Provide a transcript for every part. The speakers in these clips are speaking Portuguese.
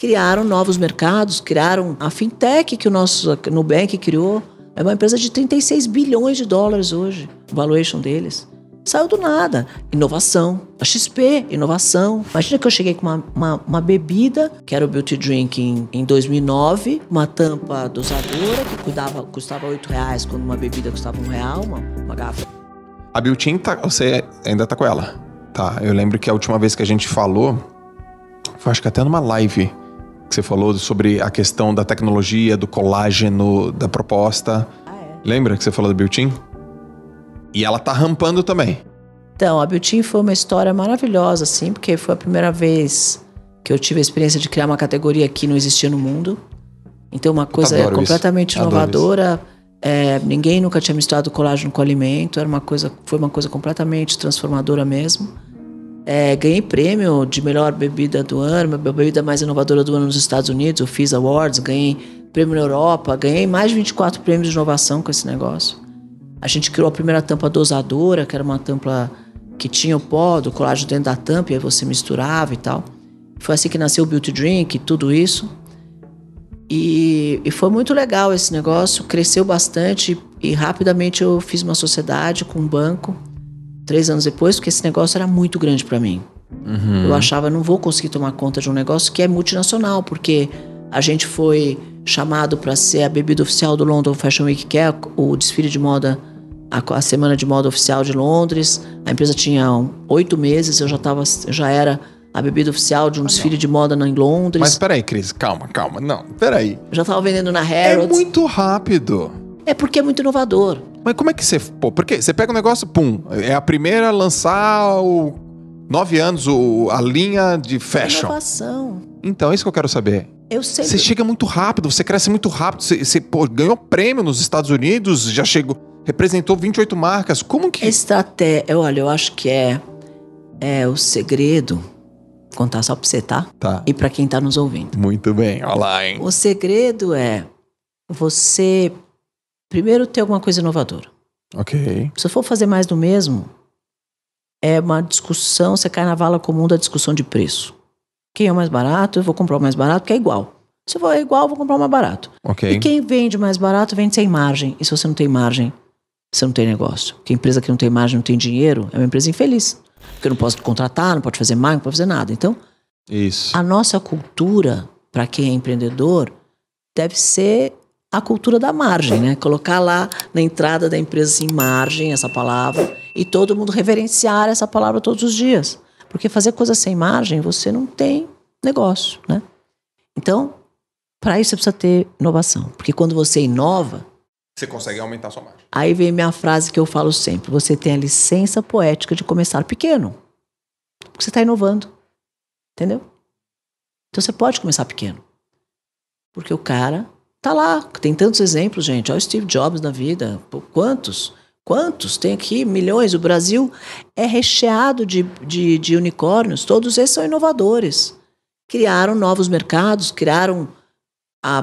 criaram novos mercados, criaram a fintech que o nosso Nubank criou. É uma empresa de 36 bilhões de dólares hoje, o valuation deles. Saiu do nada. Inovação. A XP, inovação. Imagina que eu cheguei com uma, uma, uma bebida, que era o Beauty Drink em, em 2009, uma tampa dosadora que cuidava, custava 8 reais quando uma bebida custava um real, uma, uma garrafa. A Beauty, tá, você ainda tá com ela? Tá, eu lembro que a última vez que a gente falou, foi acho que até numa live que você falou sobre a questão da tecnologia, do colágeno, da proposta. Ah, é. Lembra que você falou da Biltin? E ela tá rampando também. Então, a Biltin foi uma história maravilhosa, assim, porque foi a primeira vez que eu tive a experiência de criar uma categoria que não existia no mundo. Então, uma coisa Adoro completamente isso. inovadora. É, ninguém nunca tinha misturado colágeno com alimento. Era uma coisa, foi uma coisa completamente transformadora mesmo. É, ganhei prêmio de melhor bebida do ano, bebida mais inovadora do ano nos Estados Unidos, Eu fiz Awards, ganhei prêmio na Europa, ganhei mais de 24 prêmios de inovação com esse negócio. A gente criou a primeira tampa dosadora, que era uma tampa que tinha o pó do colágeno dentro da tampa e aí você misturava e tal. Foi assim que nasceu o Beauty Drink e tudo isso. E, e, foi muito legal esse negócio, cresceu bastante e rapidamente eu fiz uma sociedade com um banco três anos depois, porque esse negócio era muito grande para mim. Uhum. Eu achava, não vou conseguir tomar conta de um negócio que é multinacional, porque a gente foi chamado para ser a bebida oficial do London Fashion Week, que é o desfile de moda, a, a semana de moda oficial de Londres. A empresa tinha oito meses, eu já, tava, já era a bebida oficial de um ah, desfile não. de moda em Londres. Mas peraí, Cris, calma, calma. Não, peraí. Eu já estava vendendo na Harrods. É muito rápido. É porque é muito inovador. Mas como é que você. Pô, porque você pega um negócio, pum, é a primeira a lançar o. Nove anos, o, a linha de fashion. Inovação. Então, é isso que eu quero saber. Eu sei. Você chega muito rápido, você cresce muito rápido, você, você pô, ganhou prêmio nos Estados Unidos, já chegou, representou 28 marcas. Como que. Estratégia. É, olha, eu acho que é, é o segredo contar só pra você, tá? Tá. E para quem tá nos ouvindo. Muito bem, olha lá, hein? O segredo é você Primeiro, ter alguma coisa inovadora. Ok. Se eu for fazer mais do mesmo, é uma discussão, você cai na vala comum da discussão de preço. Quem é o mais barato, eu vou comprar o mais barato, porque é igual. Se for igual, eu vou comprar o mais barato. Ok. E quem vende mais barato, vende sem margem. E se você não tem margem, você não tem negócio. Porque empresa que não tem margem, não tem dinheiro, é uma empresa infeliz. Porque não posso contratar, não pode fazer marketing, não pode fazer nada. Então, Isso. a nossa cultura, para quem é empreendedor, deve ser a cultura da margem, né? Colocar lá na entrada da empresa assim, margem, essa palavra, e todo mundo reverenciar essa palavra todos os dias. Porque fazer coisa sem margem, você não tem negócio, né? Então, para isso você precisa ter inovação. Porque quando você inova. Você consegue aumentar a sua margem. Aí vem minha frase que eu falo sempre: você tem a licença poética de começar pequeno. Porque você está inovando. Entendeu? Então você pode começar pequeno. Porque o cara Tá lá, tem tantos exemplos, gente. Olha o Steve Jobs na vida. quantos? Quantos? Tem aqui milhões. O Brasil é recheado de, de, de unicórnios. Todos esses são inovadores. Criaram novos mercados, criaram a,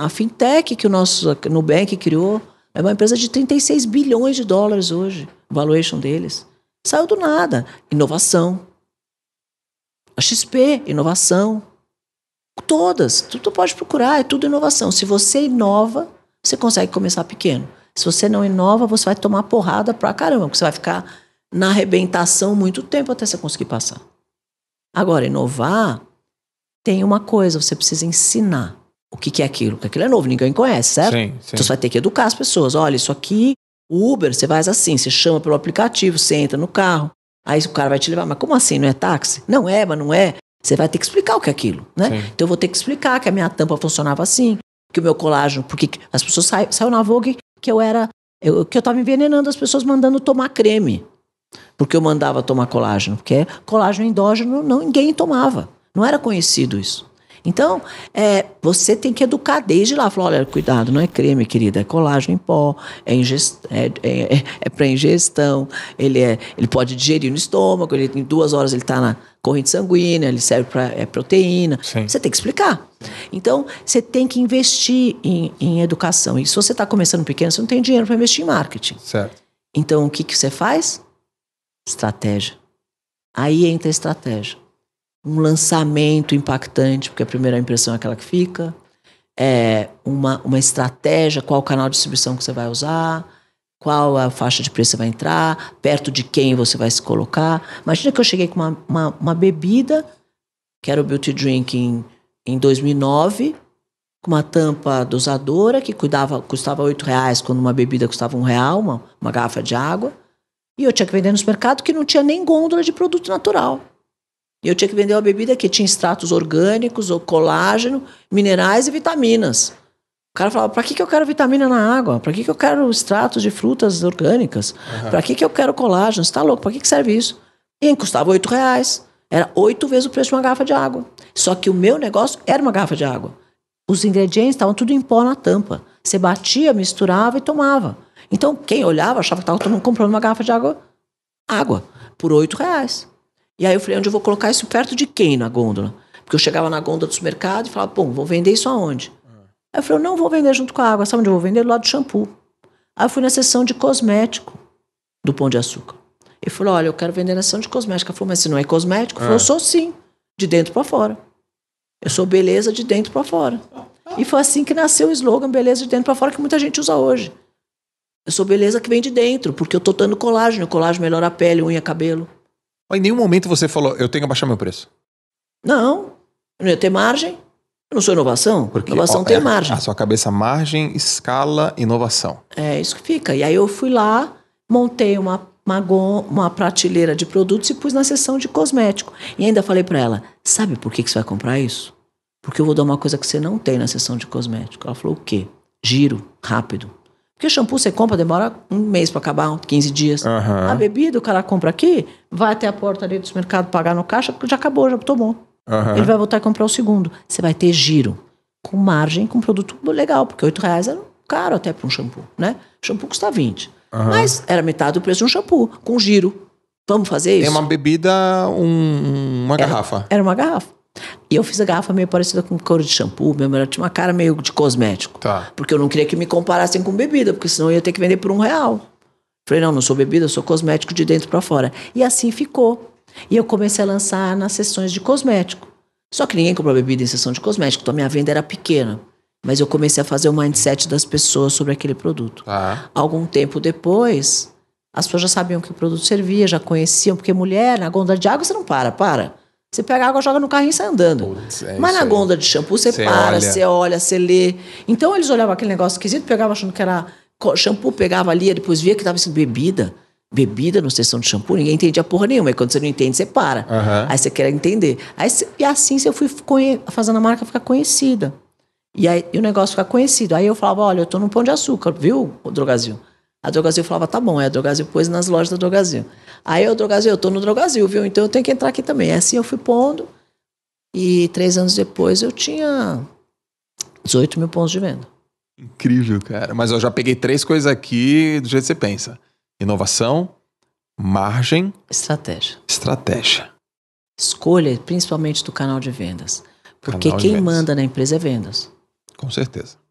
a, a fintech que o nosso Nubank criou. É uma empresa de 36 bilhões de dólares hoje, o valuation deles. Saiu do nada. Inovação. A XP, inovação. Todas, tudo pode procurar, é tudo inovação. Se você inova, você consegue começar pequeno. Se você não inova, você vai tomar porrada pra caramba, porque você vai ficar na arrebentação muito tempo até você conseguir passar. Agora, inovar tem uma coisa, você precisa ensinar o que, que é aquilo, porque aquilo é novo, ninguém conhece, certo? Sim, sim. Então você vai ter que educar as pessoas. Olha, isso aqui, Uber, você faz assim, você chama pelo aplicativo, você entra no carro, aí o cara vai te levar. Mas como assim? Não é táxi? Não é, mas não é. Você vai ter que explicar o que é aquilo, né? Sim. Então eu vou ter que explicar que a minha tampa funcionava assim, que o meu colágeno, porque as pessoas sa na Vogue que eu era eu, que eu estava envenenando as pessoas mandando tomar creme, porque eu mandava tomar colágeno, porque é colágeno endógeno não ninguém tomava, não era conhecido isso. Então, é, você tem que educar desde lá. Falar, olha, cuidado, não é creme, querida, é colágeno em pó, é, ingest... é, é, é, é para ingestão, ele, é, ele pode digerir no estômago, ele, em duas horas ele está na corrente sanguínea, ele serve para é proteína. Sim. Você tem que explicar. Então, você tem que investir em, em educação. E se você está começando pequeno, você não tem dinheiro para investir em marketing. Certo. Então, o que, que você faz? Estratégia. Aí entra a estratégia um lançamento impactante, porque a primeira impressão é aquela que fica, é uma, uma estratégia, qual canal de distribuição que você vai usar, qual a faixa de preço você vai entrar, perto de quem você vai se colocar. Imagina que eu cheguei com uma, uma, uma bebida, que era o Beauty Drink em, em 2009, com uma tampa dosadora que cuidava, custava R$ reais quando uma bebida custava um real, uma, uma garrafa de água. E eu tinha que vender no mercado que não tinha nem gôndola de produto natural. Eu tinha que vender uma bebida que tinha extratos orgânicos, ou colágeno, minerais e vitaminas. O cara falava: para que, que eu quero vitamina na água? Para que, que eu quero extratos de frutas orgânicas? Uhum. Para que, que eu quero colágeno? Você está louco? Para que, que serve isso? E custava oito reais. Era oito vezes o preço de uma garrafa de água. Só que o meu negócio era uma garrafa de água. Os ingredientes estavam tudo em pó na tampa. Você batia, misturava e tomava. Então, quem olhava achava que estava comprando uma garrafa de água, água, por oito reais. E aí eu falei, onde eu vou colocar isso perto de quem na gôndola? Porque eu chegava na gôndola do supermercado e falava, bom, vou vender isso aonde? Uhum. Aí eu falei, não vou vender junto com a água, sabe onde eu vou vender? Do lado do shampoo. Aí eu fui na seção de cosmético do Pão de Açúcar. Ele falou, olha, eu quero vender na seção de cosmético. Ela falou, mas se não é cosmético? Eu, falei, ah. eu sou sim, de dentro para fora. Eu sou beleza de dentro para fora. E foi assim que nasceu o slogan Beleza de Dentro para Fora, que muita gente usa hoje. Eu sou beleza que vem de dentro, porque eu tô dando colágeno. Colágeno melhora a pele, unha, cabelo. Mas em nenhum momento você falou, eu tenho que abaixar meu preço. Não, eu não ia ter margem. Eu não sou inovação? Porque, inovação ó, tem é, margem. A sua cabeça, margem, escala, inovação. É isso que fica. E aí eu fui lá, montei uma, uma, uma prateleira de produtos e pus na seção de cosmético. E ainda falei para ela: sabe por que, que você vai comprar isso? Porque eu vou dar uma coisa que você não tem na seção de cosmético. Ela falou: o quê? Giro, rápido. Porque shampoo você compra, demora um mês para acabar, 15 dias. Uhum. A bebida o cara compra aqui, vai até a porta ali do supermercado pagar no caixa, porque já acabou, já tomou. Uhum. Ele vai voltar e comprar o segundo. Você vai ter giro com margem, com produto legal, porque 8 reais era caro até para um shampoo, né? O shampoo custa 20. Uhum. Mas era metade do preço de um shampoo, com giro. Vamos fazer isso? É uma bebida, um, uma era, garrafa. Era uma garrafa. E eu fiz a garrafa meio parecida com couro de shampoo, meu melhor tinha uma cara meio de cosmético. Tá. Porque eu não queria que me comparassem com bebida, porque senão eu ia ter que vender por um real. Falei, não, não sou bebida, sou cosmético de dentro para fora. E assim ficou. E eu comecei a lançar nas sessões de cosmético. Só que ninguém compra bebida em sessão de cosmético, então minha venda era pequena. Mas eu comecei a fazer o mindset das pessoas sobre aquele produto. Tá. Algum tempo depois, as pessoas já sabiam que o produto servia, já conheciam, porque mulher, na gondola de água, você não para, para. Você pega água, joga no carrinho e sai andando. Putz, é Mas na gôndola de shampoo, você, você para, olha. você olha, você lê. Então eles olhavam aquele negócio esquisito, pegavam achando que era shampoo, pegava ali, depois via que estava sendo bebida. Bebida na sessão de shampoo, ninguém entendia porra nenhuma. E quando você não entende, você para. Uhum. Aí você quer entender. Aí, e assim eu fui fazendo a marca ficar conhecida. E aí e o negócio ficar conhecido. Aí eu falava: olha, eu estou no pão de açúcar, viu, Drogazil? A Drogazil falava, tá bom, é a Drogazil pôs nas lojas da Drogazil. Aí eu, Drogazil, eu tô no Drogazil, viu? Então eu tenho que entrar aqui também. E assim eu fui pondo. E três anos depois eu tinha 18 mil pontos de venda. Incrível, cara. Mas eu já peguei três coisas aqui do jeito que você pensa: inovação, margem. Estratégia. Estratégia. Escolha, principalmente do canal de vendas. Porque quem vendas. manda na empresa é vendas. Com certeza.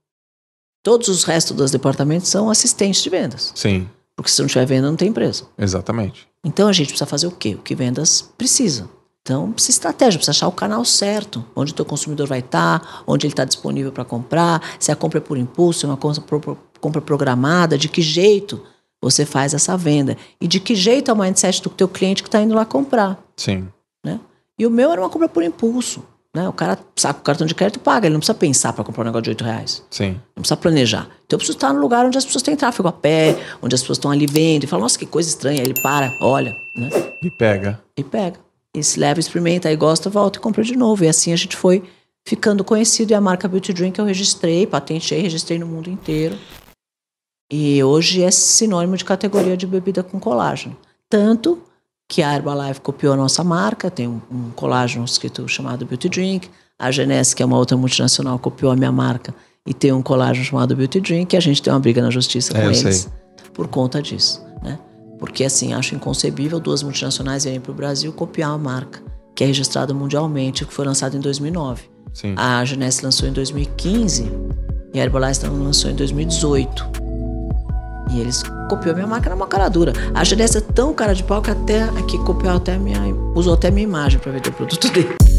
Todos os restos dos departamentos são assistentes de vendas. Sim. Porque se não tiver venda, não tem empresa. Exatamente. Então a gente precisa fazer o quê? O que vendas precisa. Então, precisa estratégia, precisa achar o canal certo, onde o teu consumidor vai estar, tá, onde ele está disponível para comprar, se a compra é por impulso, se é uma compra programada, de que jeito você faz essa venda e de que jeito é o mindset do teu cliente que está indo lá comprar. Sim. Né? E o meu era uma compra por impulso. Né? O cara saca o cartão de crédito e paga. Ele não precisa pensar para comprar um negócio de 8 reais. Sim. Não precisa planejar. Então eu preciso estar no lugar onde as pessoas têm tráfego a pé, onde as pessoas estão ali vendo e falam, nossa, que coisa estranha. Aí ele para, olha. Né? E pega. E pega. E se leva, experimenta, aí gosta, volta e compra de novo. E assim a gente foi ficando conhecido. E a marca Beauty Drink eu registrei, patentei, registrei no mundo inteiro. E hoje é sinônimo de categoria de bebida com colágeno. Tanto que a Herbalife copiou a nossa marca, tem um, um colágeno escrito chamado Beauty Drink. A Genes, que é uma outra multinacional, copiou a minha marca e tem um colágeno chamado Beauty Drink. E a gente tem uma briga na justiça é, com eles sei. por conta disso, né? Porque, assim, acho inconcebível duas multinacionais irem para o Brasil copiar uma marca que é registrada mundialmente, que foi lançada em 2009. Sim. A Genes lançou em 2015 e a Herbalife lançou em 2018. E eles copiou minha marca na uma cara dura. A gerência é tão cara de pau que até aqui copiou até minha. usou até minha imagem para vender o produto dele.